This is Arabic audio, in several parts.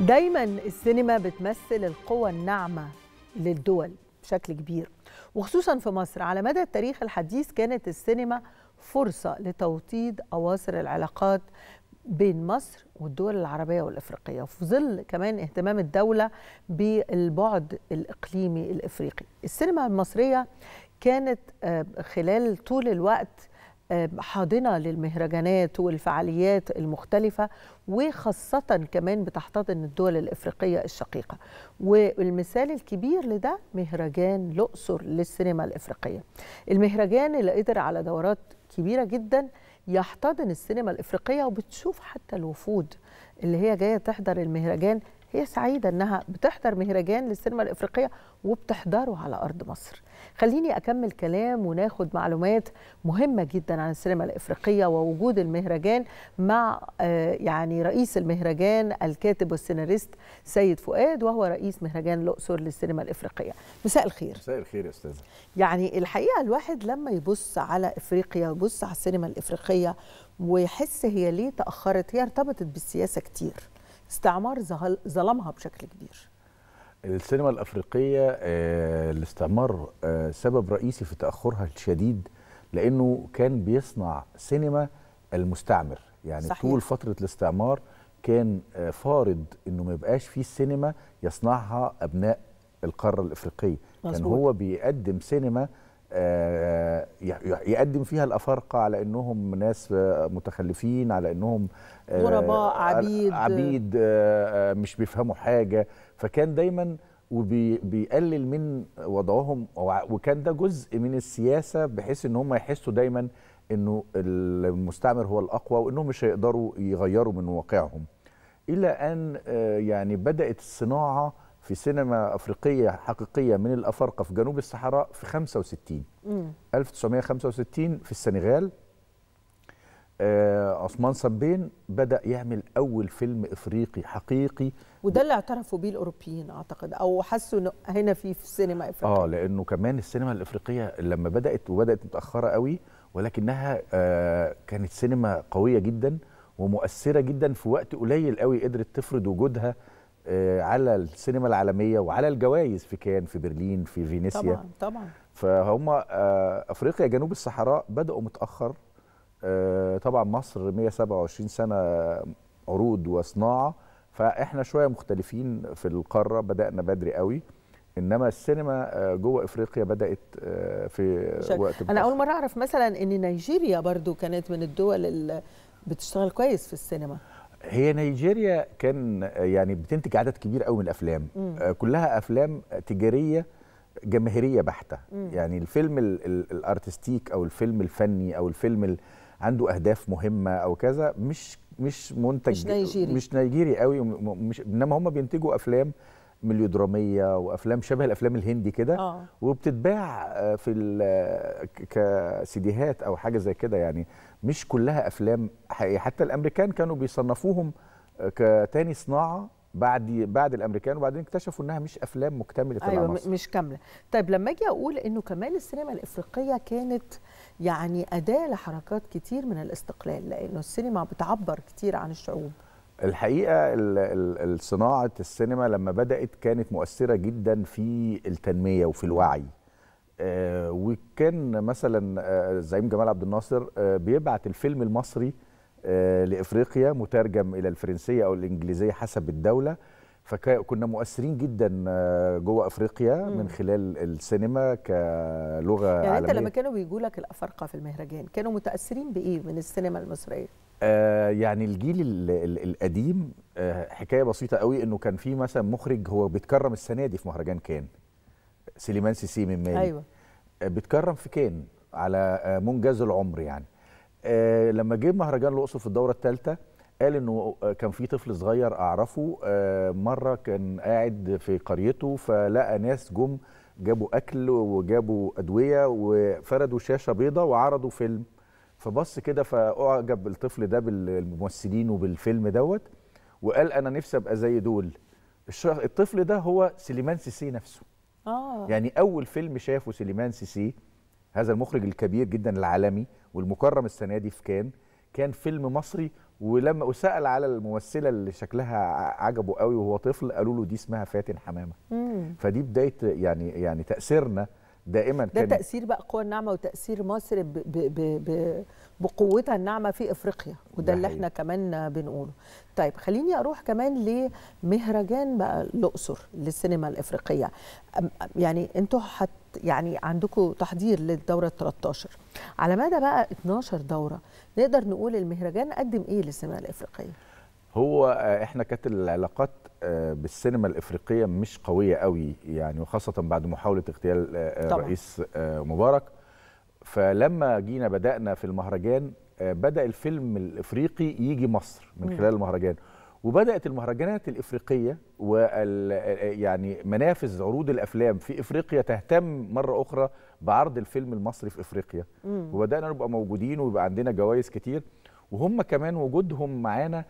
دايما السينما بتمثل القوى الناعمة للدول بشكل كبير وخصوصا في مصر على مدى التاريخ الحديث كانت السينما فرصة لتوطيد أواصر العلاقات بين مصر والدول العربية والإفريقية وفي ظل كمان اهتمام الدولة بالبعد الإقليمي الإفريقي السينما المصرية كانت آه، خلال طول الوقت آه، حاضنه للمهرجانات والفعاليات المختلفه وخاصه كمان بتحتضن الدول الافريقيه الشقيقه والمثال الكبير لده مهرجان الاقصر للسينما الافريقيه المهرجان اللي قدر على دورات كبيره جدا يحتضن السينما الافريقيه وبتشوف حتى الوفود اللي هي جايه تحضر المهرجان هي سعيدة أنها بتحضر مهرجان للسينما الإفريقية وبتحضره على أرض مصر خليني أكمل كلام وناخد معلومات مهمة جدا عن السينما الإفريقية ووجود المهرجان مع آه، يعني رئيس المهرجان الكاتب والسيناريست سيد فؤاد وهو رئيس مهرجان الأقصر للسينما الإفريقية مساء الخير مساء الخير يا أستاذة يعني الحقيقة الواحد لما يبص على إفريقيا ويبص على السينما الإفريقية ويحس هي ليه تأخرت هي ارتبطت بالسياسة كتير استعمار ظلمها بشكل كبير السينما الافريقيه آه، الاستعمار آه، سبب رئيسي في تاخرها الشديد لانه كان بيصنع سينما المستعمر يعني صحيح. طول فتره الاستعمار كان آه، فارض انه ما يبقاش فيه السينما يصنعها ابناء القاره الافريقيه مزبوط. كان هو بيقدم سينما آه، يقدم فيها الافارقه على انهم ناس متخلفين على انهم آه، غرباء عبيد آه، عبيد مش بيفهموا حاجه فكان دايما وبيقلل من وضعهم وكان ده جزء من السياسه بحيث ان هم يحسوا دايما انه المستعمر هو الاقوى وانهم مش هيقدروا يغيروا من واقعهم الى ان يعني بدات الصناعه في سينما افريقيه حقيقيه من الافارقه في جنوب الصحراء في 65 1965 في السنغال آه عثمان صبين بدا يعمل اول فيلم افريقي حقيقي وده اللي اعترفوا بيه الاوروبيين اعتقد او حسوا انه هنا في سينما إفريقية اه لانه كمان السينما الافريقيه لما بدات وبدات متاخره قوي ولكنها آه كانت سينما قويه جدا ومؤثره جدا في وقت قليل قوي قدرت تفرض وجودها آه، على السينما العالميه وعلى الجوائز في كان في برلين في فينيسيا طبعا طبعا فهم آه، افريقيا جنوب الصحراء بداوا متاخر آه، طبعا مصر 127 سنه عروض وصناعه فاحنا شويه مختلفين في القاره بدانا بدري قوي انما السينما جوه افريقيا بدات في شك. وقت انا اول مره اعرف مثلا ان نيجيريا برضو كانت من الدول اللي بتشتغل كويس في السينما هي نيجيريا كان يعني بتنتج عدد كبير قوي من الافلام مم. آه، كلها افلام تجاريه جماهيريه بحته مم. يعني الفيلم الارتستيك او الفيلم الفني او الفيلم عنده اهداف مهمه او كذا مش مش منتج مش نيجيري مش نيجيري قوي مش انما هم بينتجوا افلام مليودراميه وافلام شبه الافلام الهندي كده آه. وبتتباع آه، في كسيديهات او حاجه زي كده يعني مش كلها افلام حقيقيه حتى الامريكان كانوا بيصنفوهم آه، كتاني صناعه بعد بعد الامريكان وبعدين اكتشفوا انها مش افلام مكتمله ايوه مصر. مش كامله طيب لما اجي اقول انه كمان السينما الافريقيه كانت يعني اداه لحركات كتير من الاستقلال لانه السينما بتعبر كتير عن الشعوب الحقيقه صناعه السينما لما بدات كانت مؤثره جدا في التنميه وفي الوعي آه، وكان مثلا آه، زعيم جمال عبد الناصر آه، بيبعت الفيلم المصري لافريقيا مترجم الى الفرنسيه او الانجليزيه حسب الدوله فكنا مؤثرين جدا جوه افريقيا من خلال السينما كلغه يعني عالميه انت لما كانوا بيجوا لك الافارقه في المهرجان كانوا متاثرين بايه من السينما المصريه آه يعني الجيل القديم آه حكايه بسيطه قوي انه كان في مثلا مخرج هو بيتكرم السنه دي في مهرجان كان سليمان سيسي من مالي أيوة. آه، بيتكرم في كين على آه، منجز العمر يعني آه، لما جه مهرجان الاقصر في الدوره الثالثه قال انه كان في طفل صغير اعرفه مره كان قاعد في قريته فلقى ناس جم جابوا اكل وجابوا ادويه وفردوا شاشه بيضه وعرضوا فيلم فبص كده فاعجب الطفل ده بالممثلين وبالفيلم دوت وقال انا نفسي ابقى زي دول الطفل ده هو سليمان سيسي نفسه آه. يعني اول فيلم شافه سليمان سيسي هذا المخرج الكبير جدا العالمي والمكرم السنه دي في كان كان فيلم مصري ولما وسال على الممثله اللي شكلها عجبه قوي وهو طفل قالوا له دي اسمها فاتن حمامه مم. فدي بدايه يعني يعني تاثيرنا دائما ده كان تاثير بقى قوى الناعمه وتاثير مصر ب ب ب بقوتها الناعمه في افريقيا وده اللي احنا كمان بنقوله طيب خليني اروح كمان لمهرجان بقى الاقصر للسينما الافريقيه يعني انتوا حت يعني عندكم تحضير للدوره 13 على مدى بقى 12 دوره نقدر نقول المهرجان قدم ايه للسينما الافريقيه هو آه، احنا كانت العلاقات آه، بالسينما الافريقيه مش قويه قوي يعني وخاصه بعد محاوله اغتيال الرئيس آه، مبارك فلما جينا بدانا في المهرجان بدا الفيلم الافريقي يجي مصر من خلال المهرجان وبدات المهرجانات الافريقيه وال يعني منافذ عروض الافلام في افريقيا تهتم مره اخرى بعرض الفيلم المصري في افريقيا وبدانا نبقى موجودين ويبقى عندنا جوائز كتير وهم كمان وجودهم معانا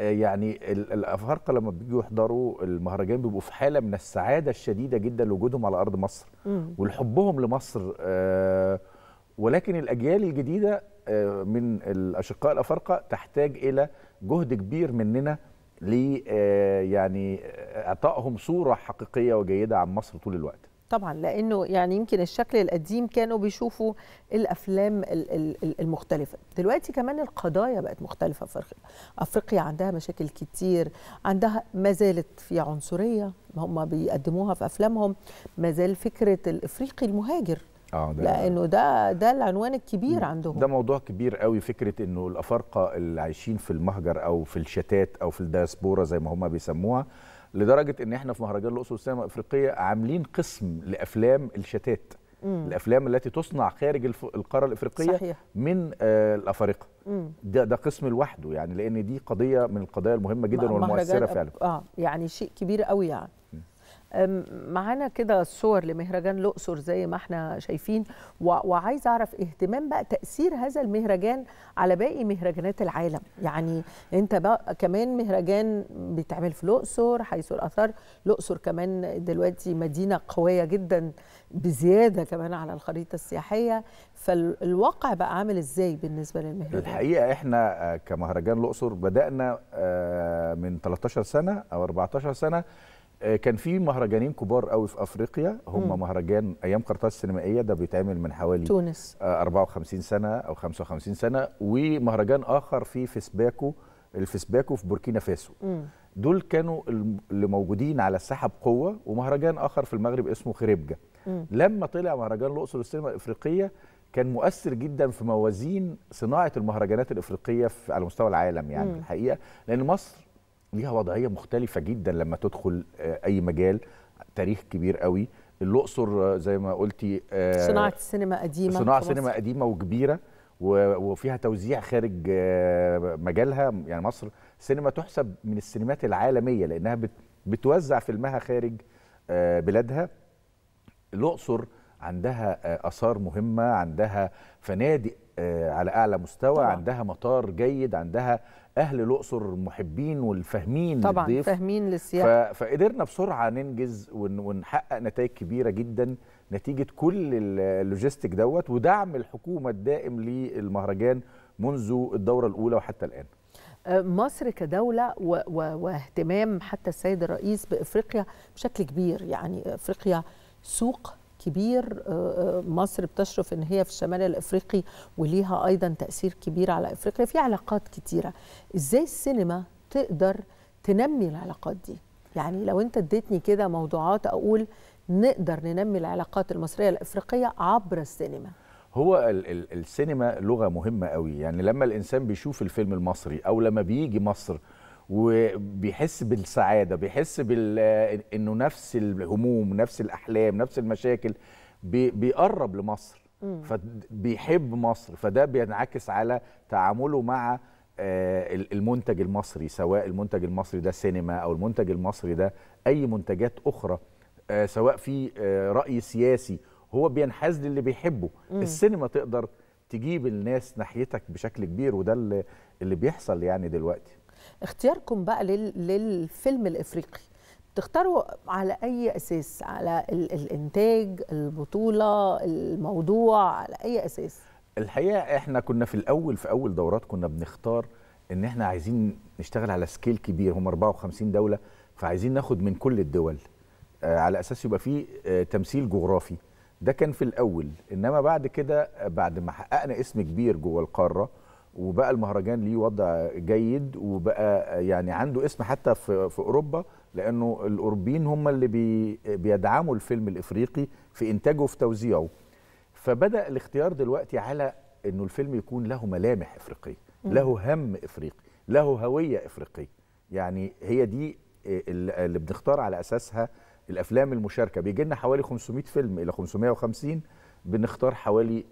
يعني الافارقه لما بيجوا يحضروا المهرجان بيبقوا في حاله من السعاده الشديده جدا لوجودهم على ارض مصر ولحبهم لمصر آه، ولكن الاجيال الجديده آه، من الاشقاء الافارقه تحتاج الى جهد كبير مننا ل آه، يعني اعطائهم صوره حقيقيه وجيده عن مصر طول الوقت طبعا لانه يعني يمكن الشكل القديم كانوا بيشوفوا الافلام المختلفه دلوقتي كمان القضايا بقت مختلفه في افريقيا عندها مشاكل كتير عندها ما زالت في عنصريه هم بيقدموها في افلامهم ما زال فكره الافريقي المهاجر آه ده لانه ده ده العنوان الكبير عندهم ده موضوع كبير قوي فكره انه الافارقه اللي عايشين في المهجر او في الشتات او في الدياسبورا زي ما هم بيسموها لدرجه ان احنا في مهرجان الاقصر والسينما الافريقيه عاملين قسم لافلام الشتات مم. الافلام التي تصنع خارج القاره الافريقيه صحيح. من آه الافارقه ده ده قسم لوحده يعني لان دي قضيه من القضايا المهمه جدا والمؤثره فعلا اه يعني شيء كبير قوي يعني معانا كده صور لمهرجان الاقصر زي ما احنا شايفين وعايز اعرف اهتمام بقى تاثير هذا المهرجان على باقي مهرجانات العالم يعني انت بقى كمان مهرجان بيتعمل في الاقصر حيث الاثار الاقصر كمان دلوقتي مدينه قويه جدا بزياده كمان على الخريطه السياحيه فالواقع بقى عامل ازاي بالنسبه للمهرجان الحقيقه احنا كمهرجان الاقصر بدانا آه، من 13 سنه او 14 سنه آه، كان في مهرجانين كبار قوي في افريقيا هم مم. مهرجان ايام قرطاس السينمائيه ده بيتعمل من حوالي تونس 54 آه، سنه او 55 سنه ومهرجان اخر في فيسباكو الفيسباكو في بوركينا فاسو مم. دول كانوا اللي موجودين على الساحه بقوه ومهرجان اخر في المغرب اسمه خريبجه لما طلع مهرجان الاقصر والسينما الافريقيه كان مؤثر جدا في موازين صناعه المهرجانات الافريقيه في على مستوى العالم يعني مم. الحقيقه لان مصر ليها وضعيه مختلفه جدا لما تدخل آه، اي مجال تاريخ كبير قوي الاقصر آه، زي ما قلتي صناعه السينما قديمه صناعه سينما قديمه وكبيره وفيها توزيع خارج آه، مجالها يعني مصر سينما تحسب من السينمات العالميه لانها بتوزع فيلمها خارج بلادها الاقصر عندها اثار مهمه عندها فنادق آه، على اعلى مستوى طبعا. عندها مطار جيد عندها اهل الاقصر محبين والفاهمين طبعا للضيف فاهمين للسياحه فقدرنا بسرعه ننجز ونحقق نتائج كبيره جدا نتيجه كل اللوجيستيك دوت ودعم الحكومه الدائم للمهرجان منذ الدوره الاولى وحتى الان آه، مصر كدولة واهتمام حتى السيد الرئيس بإفريقيا بشكل كبير يعني إفريقيا سوق كبير آه، آه، مصر بتشرف ان هي في الشمال الافريقي وليها ايضا تاثير كبير على افريقيا في علاقات كتيره ازاي السينما تقدر تنمي العلاقات دي يعني لو انت اديتني كده موضوعات اقول نقدر ننمي العلاقات المصريه الافريقيه عبر السينما هو ال ال السينما لغه مهمه قوي يعني لما الانسان بيشوف الفيلم المصري او لما بيجي مصر وبيحس بالسعاده بيحس بال انه نفس الهموم نفس الاحلام نفس المشاكل بي... بيقرب لمصر فبيحب مصر فده بينعكس على تعامله مع آه، المنتج المصري سواء المنتج المصري ده سينما او المنتج المصري ده اي منتجات اخرى آه، سواء في آه، راي سياسي هو بينحاز للي بيحبه مم. السينما تقدر تجيب الناس ناحيتك بشكل كبير وده اللي بيحصل يعني دلوقتي اختياركم بقى لل... للفيلم الافريقي تختاروا على اي اساس على ال... الانتاج البطوله الموضوع على اي اساس الحقيقه احنا كنا في الاول في اول دورات كنا بنختار ان احنا عايزين نشتغل على سكيل كبير هم 54 دوله فعايزين ناخد من كل الدول آه، على اساس يبقى في آه، تمثيل جغرافي ده كان في الاول انما بعد كده آه، بعد ما حققنا اسم كبير جوه القاره وبقى المهرجان ليه وضع جيد وبقى يعني عنده اسم حتى في, في اوروبا لانه الاوروبيين هم اللي بي بيدعموا الفيلم الافريقي في انتاجه وفي توزيعه فبدا الاختيار دلوقتي على انه الفيلم يكون له ملامح افريقيه له هم افريقي له هويه افريقيه يعني هي دي آه، اللي بنختار على اساسها الافلام المشاركه بيجي لنا حوالي 500 فيلم الى 550 بنختار حوالي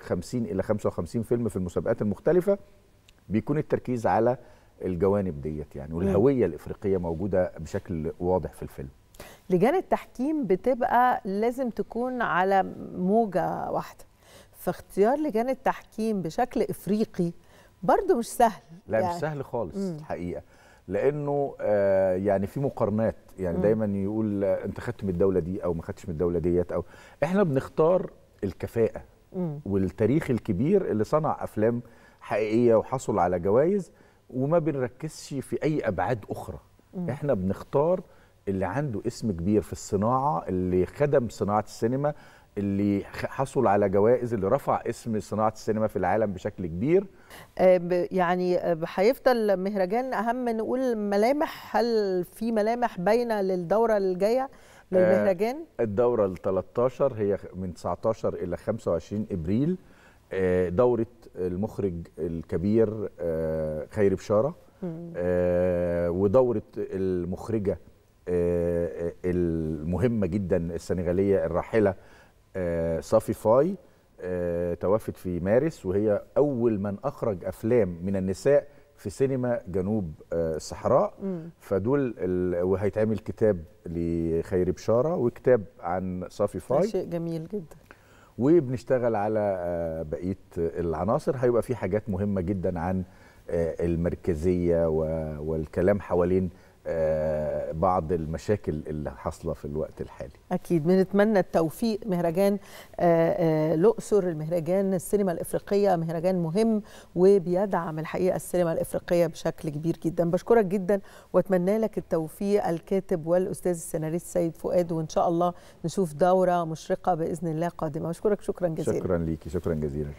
50 آه، الى 55 فيلم في المسابقات المختلفه بيكون التركيز على الجوانب ديت يعني والهويه الافريقيه موجوده بشكل واضح في الفيلم لجان التحكيم بتبقى لازم تكون على موجه واحده فاختيار لجان التحكيم بشكل افريقي برضه مش سهل لا يعني. مش سهل خالص مم. حقيقه لانه آه يعني في مقارنات يعني مم. دايما يقول آه، انت خدت من الدوله دي او ما خدتش من الدوله ديت او احنا بنختار الكفاءه مم. والتاريخ الكبير اللي صنع افلام حقيقيه وحصل على جوائز وما بنركزش في اي ابعاد اخرى مم. احنا بنختار اللي عنده اسم كبير في الصناعه اللي خدم صناعه السينما اللي حصل على جوائز اللي رفع اسم صناعه السينما في العالم بشكل كبير آه، يعني آه، هيفضل مهرجان اهم نقول ملامح هل في ملامح باينه للدوره الجايه للمهرجان آه، الدوره ال 13 هي من 19 الى 25 ابريل آه، دوره المخرج الكبير آه، خيري بشاره ودوره المخرجه المهمه جدا السنغاليه الراحله صافي فاي توفت في مارس وهي اول من اخرج افلام من النساء في سينما جنوب الصحراء آه، فدول ال... وهيتعمل كتاب لخير بشاره وكتاب عن صافي فاي شيء جميل جدا وبنشتغل على آه، بقيه العناصر هيبقى في حاجات مهمه جدا عن آه، المركزيه والكلام حوالين آه، بعض المشاكل اللي حاصله في الوقت الحالي اكيد بنتمنى التوفيق مهرجان آه، آه، الاقصر المهرجان السينما الافريقيه مهرجان مهم وبيدعم الحقيقه السينما الافريقيه بشكل كبير جدا بشكرك جدا واتمنى لك التوفيق الكاتب والاستاذ السيناريست سيد فؤاد وان شاء الله نشوف دوره مشرقه باذن الله قادمه بشكرك شكرا جزيلا شكرا ليكي شكرا جزيلا